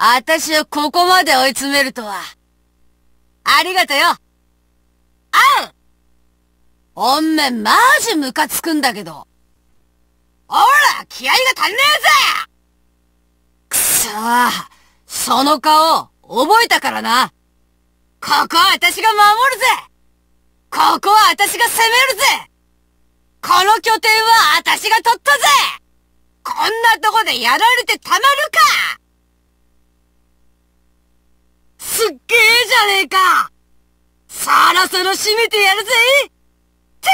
あたしをここまで追い詰めるとは。ありがとよあんおめマジムカつくんだけど。おら気合が足んねえぜくそーその顔、覚えたからなここは私が守るぜここは私が攻めるぜこの拠点は私が取ったぜこんなとこでやられてたまるかすっげえじゃねえかそろそろ締めてやるぜて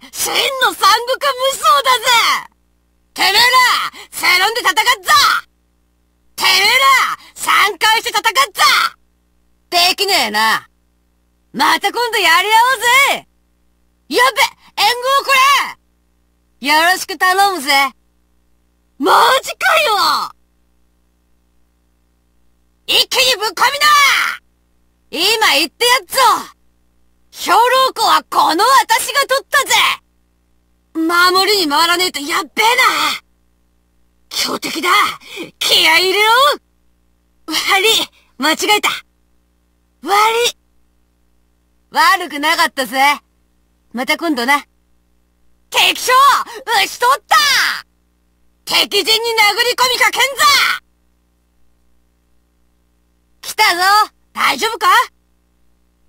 めえ真の産後か無双だぜてめえらセロンで戦った。てめえら三回して戦った。できねえなまた今度やり合おうぜやべ援軍をくれよろしく頼むぜマジかよ一気にぶっ込みな今言ってやっぞ兵糧庫はこの私が取ったぜ守りに回らねえとやっべえな強敵だ気合入れろ悪い間違えた悪い悪くなかったぜまた今度な。敵将撃ち取った敵陣に殴り込みかけんぞ来たぞ大丈夫か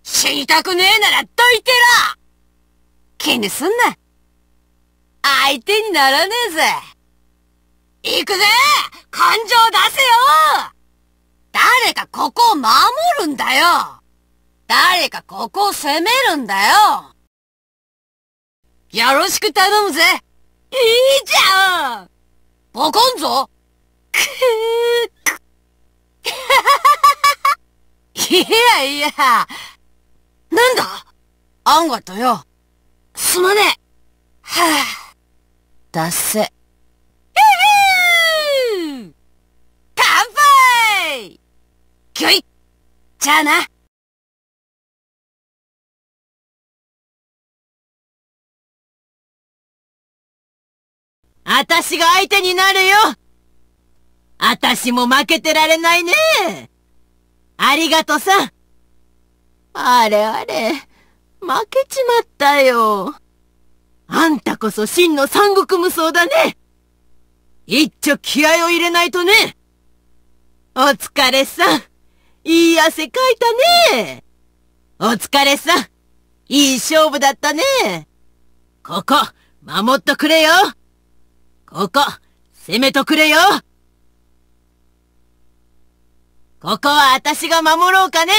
死にたくねえならどいてろ気にすんな相手にならねえぜ行くぜ感情出せよ誰かここを守るんだよ誰かここを攻めるんだよよろしく頼むぜいいじゃんボコンぞくーくはははいやいや。なんだあんがとよ。すまねえ。はぁ、あ。だっせ。乾杯ぎょいじゃあな。あたしが相手になるよあたしも負けてられないねありがとさんあれあれ、負けちまったよ。あんたこそ真の三国無双だね一丁気合を入れないとねお疲れさんいい汗かいたねお疲れさんいい勝負だったねここ、守っとくれよここ、攻めとくれよここは私が守ろうかね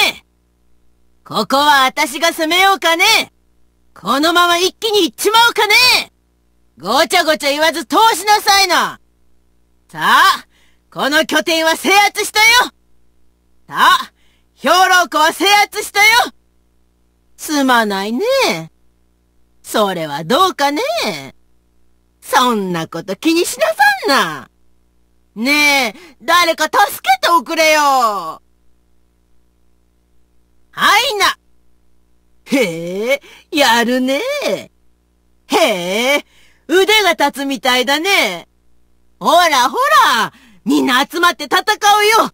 ここは私が攻めようかねこのまま一気に行っちまうかねごちゃごちゃ言わず通しなさいなさあ、この拠点は制圧したよさあ、兵糧庫は制圧したよすまないね。それはどうかねそんなこと気にしなさんな。ねえ、誰か助けておくれよはいなへえ、やるねへえ、腕が立つみたいだねほらほらみんな集まって戦うよ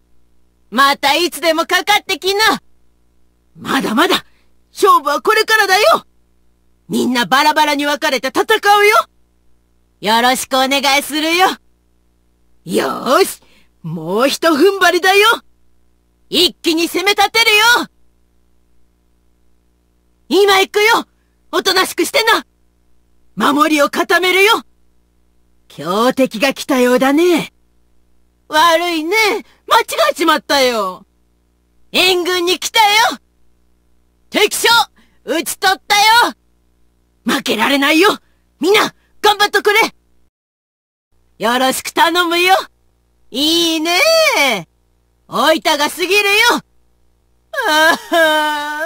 またいつでもかかってきなまだまだ勝負はこれからだよみんなバラバラに分かれて戦うよよろしくお願いするよよーしもう一踏ん張りだよ一気に攻め立てるよ今行くよおとなしくしてな守りを固めるよ強敵が来たようだね。悪いね。間違えちまったよ。援軍に来たよ敵将撃ち取ったよ負けられないよみんな頑張っとくれよろしく頼むよいいねえおいたがすぎるよあは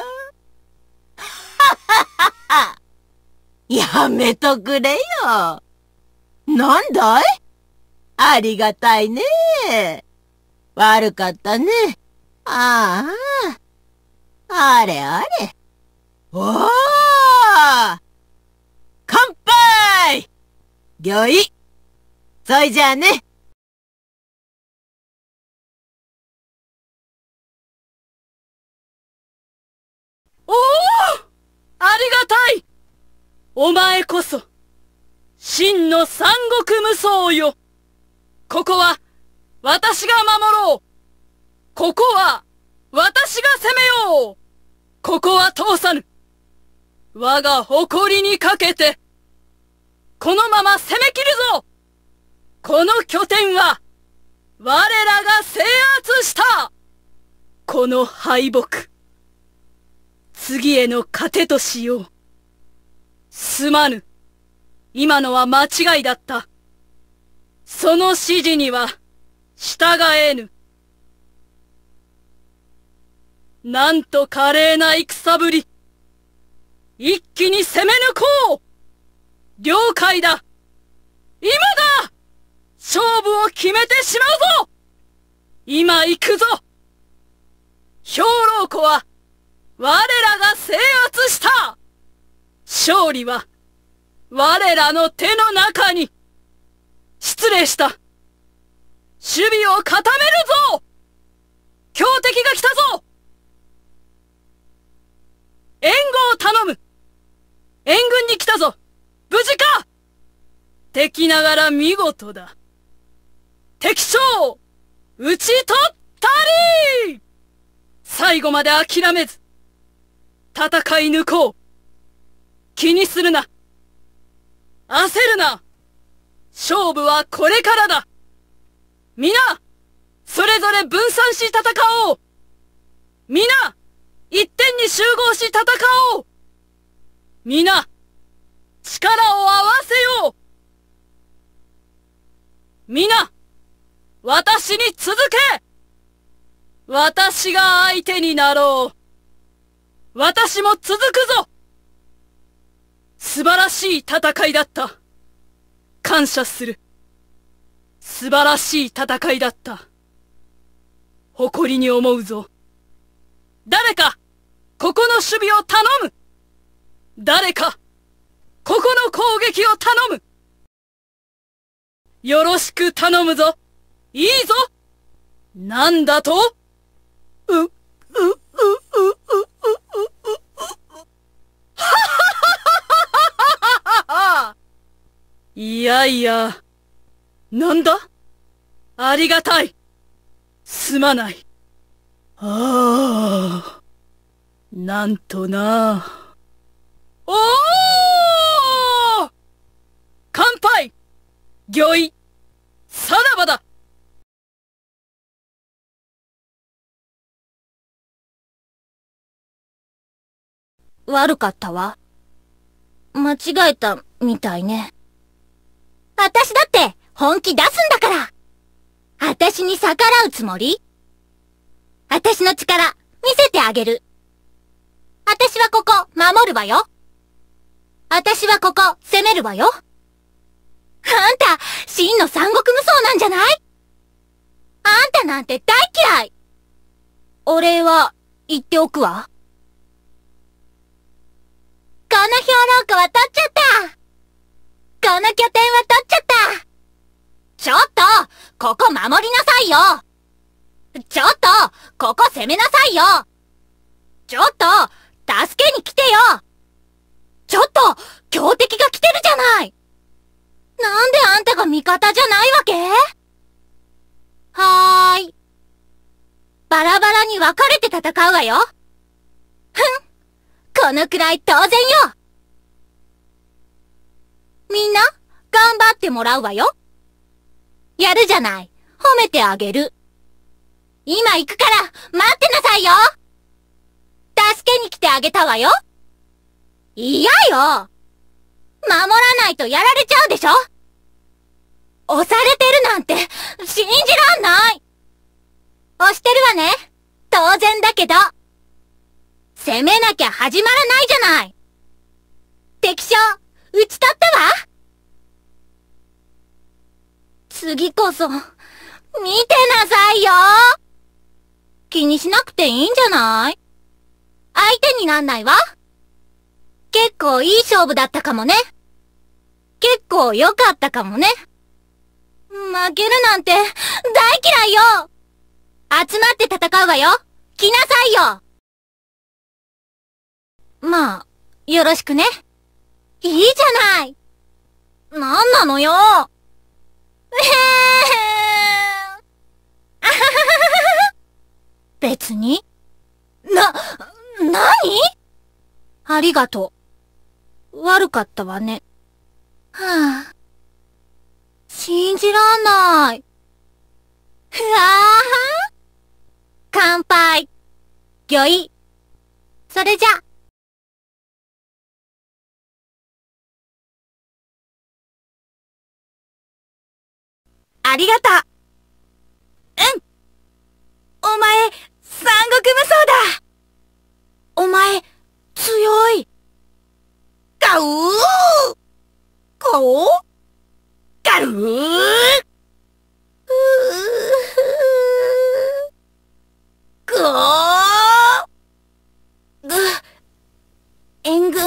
は やめとくれよなんだいありがたいね悪かったね。ああ。あれあれ。おお乾杯魚いそいじゃあね。おおありがたいお前こそ、真の三国無双よここは、私が守ろうここは、私が攻めようここは通さぬ我が誇りにかけて、このまま攻めきるぞこの拠点は、我らが制圧したこの敗北、次への糧としよう。すまぬ。今のは間違いだった。その指示には、従えぬ。なんと華麗な戦ぶり。一気に攻め抜こう了解だ今だ勝負を決めてしまうぞ今行くぞ兵糧庫は我らが制圧した勝利は我らの手の中に失礼した守備を固めるぞ強敵が来たぞ援護を頼む援軍に来たぞ無事か敵ながら見事だ。敵将討ち取ったり最後まで諦めず戦い抜こう気にするな焦るな勝負はこれからだ皆それぞれ分散し戦おう皆一点に集合し戦おう皆力を合わせよう私に続け私が相手になろう私も続くぞ素晴らしい戦いだった。感謝する。素晴らしい戦いだった。誇りに思うぞ。誰か、ここの守備を頼む誰か、ここの攻撃を頼むよろしく頼むぞいいぞなんだとう、う、う、う、う、う、う、う、はははははいやいや、なんだありがたいすまない。ああ、なんとな。おお乾杯御意さらばだ悪かったわ。間違えた、みたいね。私だって、本気出すんだから私に逆らうつもり私の力、見せてあげる。私はここ、守るわよ。私はここ、攻めるわよ。あんた、真の三国無双なんじゃないあんたなんて大嫌いお礼は、言っておくわ。兵糧庫は取っちゃったこの拠点は取っちゃったちょっとここ守りなさいよちょっとここ攻めなさいよちょっと助けに来てよちょっと強敵が来てるじゃないなんであんたが味方じゃないわけはーい。バラバラに分かれて戦うわよ。ふんこのくらい当然よみんな、頑張ってもらうわよ。やるじゃない。褒めてあげる。今行くから、待ってなさいよ助けに来てあげたわよ嫌よ守らないとやられちゃうでしょ押されてるなんて、信じらんない押してるわね当然だけど攻めなきゃ始まらないじゃない敵将、撃ち取ったわ次こそ、見てなさいよ気にしなくていいんじゃない相手になんないわ。結構いい勝負だったかもね。結構良かったかもね。負けるなんて、大嫌いよ集まって戦うわよ来なさいよまあ、よろしくね。いいじゃないなんなのよ 別に。な、なにありがとう。悪かったわね。はあ。信じらんない。ふわー乾杯。ぎょい。それじゃ。ありがとう。うん。お前、三国無双だ。お前、強い。ガウーゴーガルーーぐ、援軍。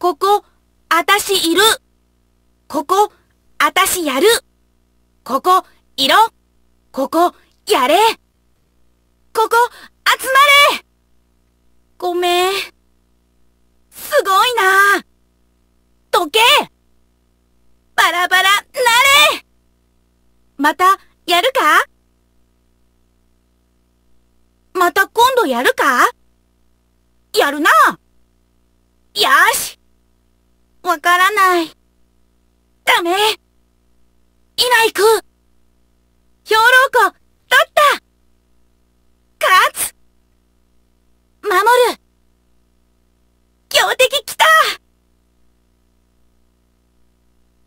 ここ、あたしいる。ここ、あたしやる。ここ、いろ。ここ、やれ。ここ、集まれごめん。すごいな時計バラバラ、なれまた、やるかまた今度やるかやるなよしわからない。ダメいないく兵糧庫、取った勝つ守る強敵来た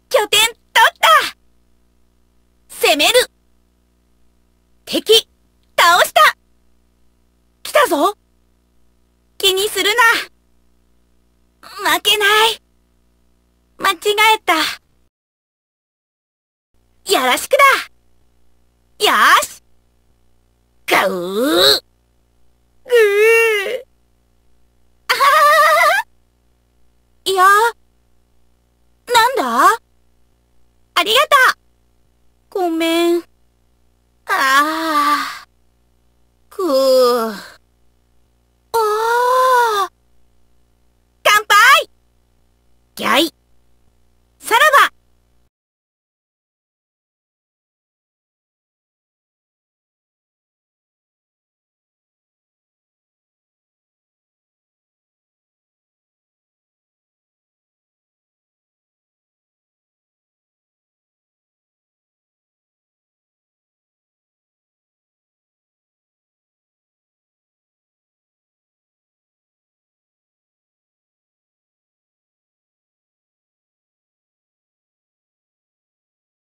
拠点取った攻める敵、倒した来たぞ気にするな負けないありがとう